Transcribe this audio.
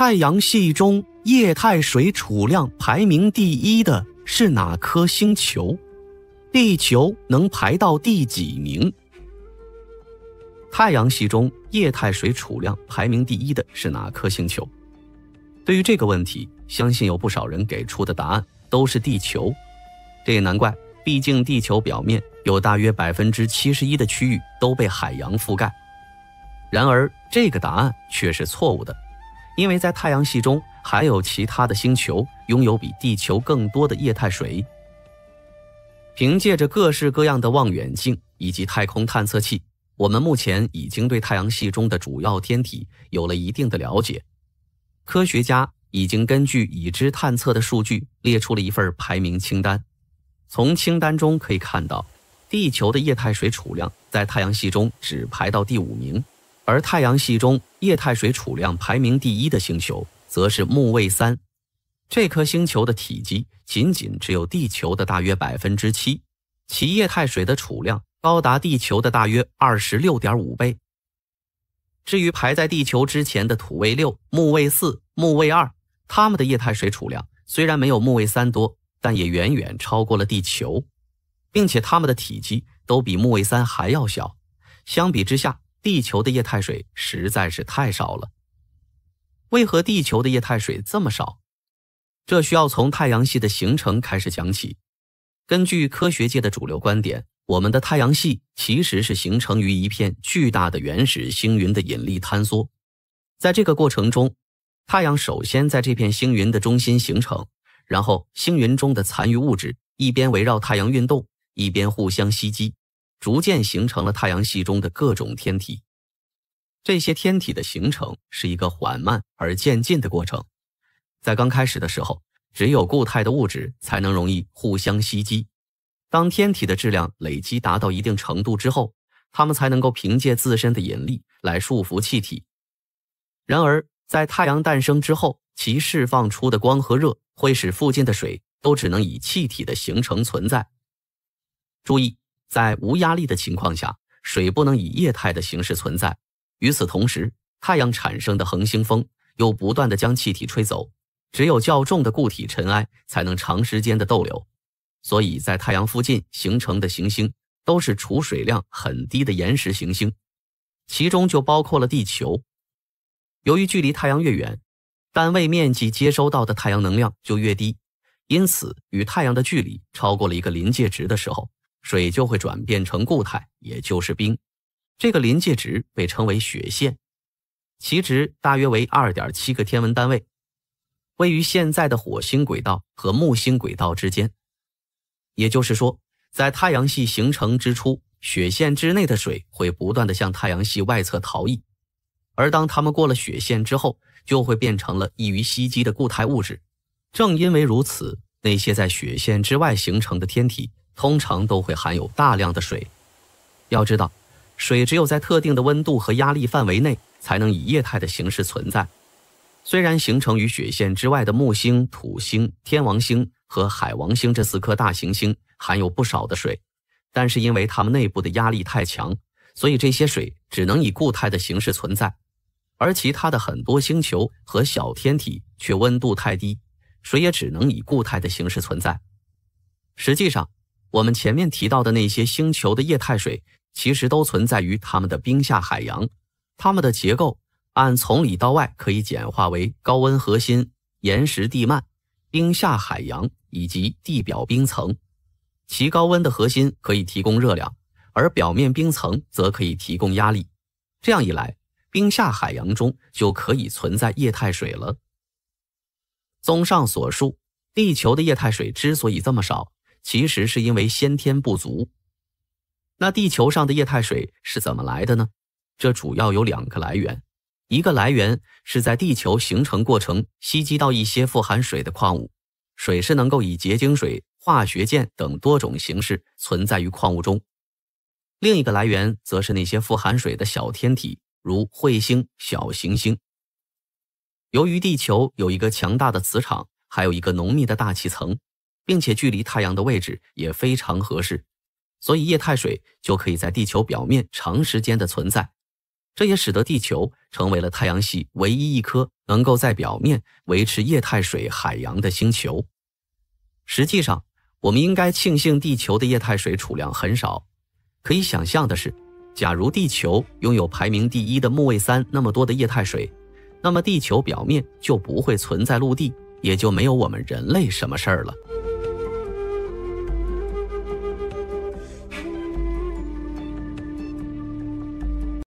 太阳系中液态水储量排名第一的是哪颗星球？地球能排到第几名？太阳系中液态水储量排名第一的是哪颗星球？对于这个问题，相信有不少人给出的答案都是地球，这也难怪，毕竟地球表面有大约百分之七十一的区域都被海洋覆盖。然而，这个答案却是错误的。因为在太阳系中，还有其他的星球拥有比地球更多的液态水。凭借着各式各样的望远镜以及太空探测器，我们目前已经对太阳系中的主要天体有了一定的了解。科学家已经根据已知探测的数据列出了一份排名清单。从清单中可以看到，地球的液态水储量在太阳系中只排到第五名。而太阳系中液态水储量排名第一的星球，则是木卫三。这颗星球的体积仅仅只有地球的大约百分之七，其液态水的储量高达地球的大约二十六点五倍。至于排在地球之前的土卫六、木卫四、木卫二，它们的液态水储量虽然没有木卫三多，但也远远超过了地球，并且它们的体积都比木卫三还要小。相比之下，地球的液态水实在是太少了。为何地球的液态水这么少？这需要从太阳系的形成开始讲起。根据科学界的主流观点，我们的太阳系其实是形成于一片巨大的原始星云的引力坍缩。在这个过程中，太阳首先在这片星云的中心形成，然后星云中的残余物质一边围绕太阳运动，一边互相吸积。逐渐形成了太阳系中的各种天体，这些天体的形成是一个缓慢而渐进的过程。在刚开始的时候，只有固态的物质才能容易互相吸积。当天体的质量累积达到一定程度之后，它们才能够凭借自身的引力来束缚气体。然而，在太阳诞生之后，其释放出的光和热会使附近的水都只能以气体的形成存在。注意。在无压力的情况下，水不能以液态的形式存在。与此同时，太阳产生的恒星风又不断的将气体吹走，只有较重的固体尘埃才能长时间的逗留。所以在太阳附近形成的行星都是储水量很低的岩石行星，其中就包括了地球。由于距离太阳越远，单位面积接收到的太阳能量就越低，因此与太阳的距离超过了一个临界值的时候。水就会转变成固态，也就是冰。这个临界值被称为雪线，其值大约为二点七个天文单位，位于现在的火星轨道和木星轨道之间。也就是说，在太阳系形成之初，雪线之内的水会不断的向太阳系外侧逃逸，而当它们过了雪线之后，就会变成了易于吸积的固态物质。正因为如此，那些在雪线之外形成的天体。通常都会含有大量的水。要知道，水只有在特定的温度和压力范围内，才能以液态的形式存在。虽然形成于雪线之外的木星、土星、天王星和海王星这四颗大行星含有不少的水，但是因为它们内部的压力太强，所以这些水只能以固态的形式存在。而其他的很多星球和小天体却温度太低，水也只能以固态的形式存在。实际上，我们前面提到的那些星球的液态水，其实都存在于它们的冰下海洋。它们的结构按从里到外可以简化为高温核心、岩石地幔、冰下海洋以及地表冰层。其高温的核心可以提供热量，而表面冰层则可以提供压力。这样一来，冰下海洋中就可以存在液态水了。综上所述，地球的液态水之所以这么少。其实是因为先天不足。那地球上的液态水是怎么来的呢？这主要有两个来源：一个来源是在地球形成过程吸积到一些富含水的矿物，水是能够以结晶水、化学键等多种形式存在于矿物中；另一个来源则是那些富含水的小天体，如彗星、小行星。由于地球有一个强大的磁场，还有一个浓密的大气层。并且距离太阳的位置也非常合适，所以液态水就可以在地球表面长时间的存在。这也使得地球成为了太阳系唯一一颗能够在表面维持液态水海洋的星球。实际上，我们应该庆幸地球的液态水储量很少。可以想象的是，假如地球拥有排名第一的木卫三那么多的液态水，那么地球表面就不会存在陆地，也就没有我们人类什么事儿了。